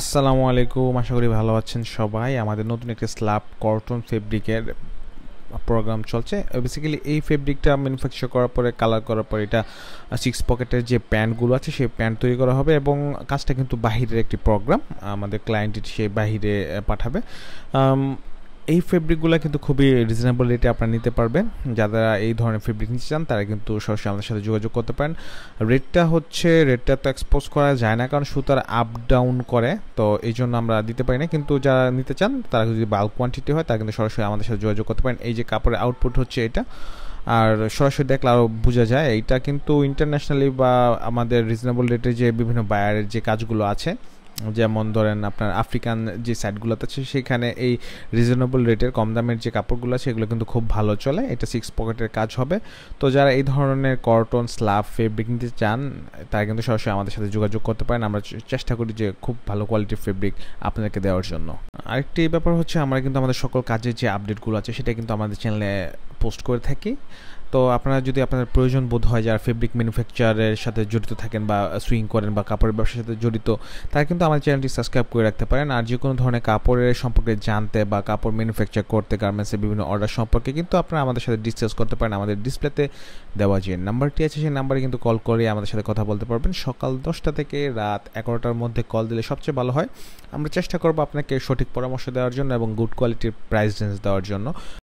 আসসালামু আলাইকুম আশা করি ভালো আছেন সবাই আমাদের নতুন একটা স্ল্যাব কর্টন ফেব্রিকের প্রোগ্রাম চলছে বেসিক্যালি uh, এই ফেব্রিকটা ম্যানুফ্যাকচার করার পরে কালার করার পরে এটা সিক্স uh, পকেটের যে প্যান্টগুলো আছে সেই প্যান্ট তৈরি করা হবে এবং কাজটা কিন্তু বাহিরের একটি প্রোগ্রাম আমাদের ক্লায়েন্ট সে বাহিরে uh, পাঠাবে um, এই ফেব্রিকগুলো কিন্তু খুবই রিজনেবল রেটে আপনারা নিতে পারবেন যারা এই ধরনের ফেব্রিক নিতে চান তারা কিন্তু সরাসরি আমাদের সাথে যোগাযোগ করতে পারেন রেটটা হচ্ছে রেটটা তো এক্সপোজ করা যায় না কারণ সুতার আপ ডাউন করে তো এই জন্য আমরা দিতে পারি না কিন্তু যারা নিতে চান তারা যদি বাল্ক কোয়ান্টিটি হয় তারা কিন্তু সরাসরি আমাদের সাথে যোগাযোগ করতে পারেন এই যে কাপড়ের আউটপুট হচ্ছে এটা আর সরাসরি দেখলে আরও বোঝা যায় এইটা কিন্তু ইন্টারন্যাশনালি বা আমাদের রিজনেবল রেটে যে বিভিন্ন বায়ারের যে কাজগুলো আছে যেমন ধরেন আপনার আফ্রিকান যে সাইটগুলোতে আছে সেখানে এই রিজনেবল রেটের কম দামের যে কাপড়গুলো আছে সেগুলো কিন্তু খুব ভালো চলে এটা সিক্স পকেটের কাজ হবে তো যারা এই ধরনের কটন স্লাভ ফেব্রিক নিতে চান তারা কিন্তু সরাসরি আমাদের সাথে যোগাযোগ করতে পারেন আমরা চেষ্টা করি যে খুব ভালো কোয়ালিটির ফেব্রিক আপনাদেরকে দেওয়ার জন্য আরেকটি ব্যাপার হচ্ছে আমরা কিন্তু আমাদের সকল কাজের যে আপডেটগুলো আছে সেটা কিন্তু আমাদের চ্যানেলে পোস্ট করে থাকি তো আপনারা যদি আপনার প্রয়োজন বোধ হয় যারা ফেব্রিক ম্যানুফ্যাকচারের সাথে জড়িত থাকেন বা সুইং করেন বা কাপড়ের ব্যবসার সাথে জড়িত তারা কিন্তু আমার চ্যানেলটি সাবস্ক্রাইব করে রাখতে পারেন আর যে কোনো ধরনের কাপড়ের সম্পর্কে জানতে বা কাপড় ম্যানুফ্যাকচার করতে গার্মেন্টসের বিভিন্ন অর্ডার সম্পর্কে কিন্তু আপনারা আমাদের সাথে ডিসকাস করতে পারেন আমাদের ডিসপ্লেতে দেওয়া যে নাম্বারটি আছে সেই নাম্বারে কিন্তু কল করে আমাদের সাথে কথা বলতে পারবেন সকাল দশটা থেকে রাত এগারোটার মধ্যে কল দিলে সবচেয়ে ভালো হয় আমরা চেষ্টা করবো আপনাকে সঠিক পরামর্শ দেওয়ার জন্য এবং গুড কোয়ালিটির প্রাইস রেঞ্জ দেওয়ার জন্য